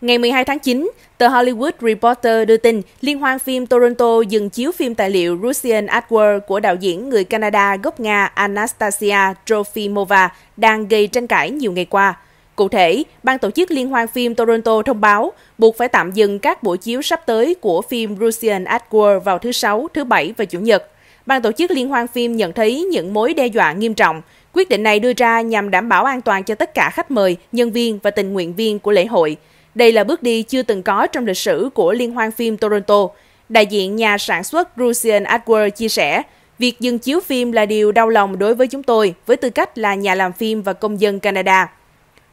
Ngày 12 tháng 9, tờ Hollywood Reporter đưa tin liên hoan phim Toronto dừng chiếu phim tài liệu Russian at War của đạo diễn người Canada gốc Nga Anastasia Trofimova đang gây tranh cãi nhiều ngày qua. Cụ thể, ban tổ chức liên hoan phim Toronto thông báo buộc phải tạm dừng các buổi chiếu sắp tới của phim Russian at War vào thứ Sáu, thứ Bảy và Chủ nhật. Ban tổ chức liên hoan phim nhận thấy những mối đe dọa nghiêm trọng. Quyết định này đưa ra nhằm đảm bảo an toàn cho tất cả khách mời, nhân viên và tình nguyện viên của lễ hội – đây là bước đi chưa từng có trong lịch sử của liên hoan phim Toronto. Đại diện nhà sản xuất Russian Atwood chia sẻ, việc dừng chiếu phim là điều đau lòng đối với chúng tôi, với tư cách là nhà làm phim và công dân Canada.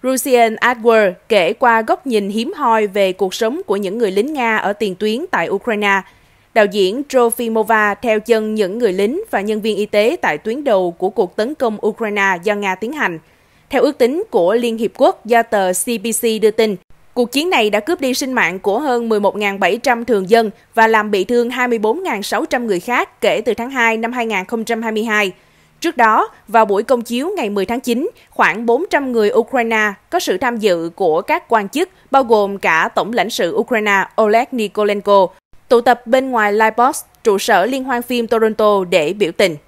Russian Atwood kể qua góc nhìn hiếm hoi về cuộc sống của những người lính Nga ở tiền tuyến tại Ukraine. Đạo diễn Trofimova theo chân những người lính và nhân viên y tế tại tuyến đầu của cuộc tấn công Ukraine do Nga tiến hành. Theo ước tính của Liên Hiệp Quốc do tờ CBC đưa tin, Cuộc chiến này đã cướp đi sinh mạng của hơn 11.700 thường dân và làm bị thương 24.600 người khác kể từ tháng 2 năm 2022. Trước đó, vào buổi công chiếu ngày 10 tháng 9, khoảng 400 người Ukraine có sự tham dự của các quan chức, bao gồm cả Tổng lãnh sự Ukraine Oleg Nikolenko, tụ tập bên ngoài Lightbox, trụ sở liên hoan phim Toronto để biểu tình.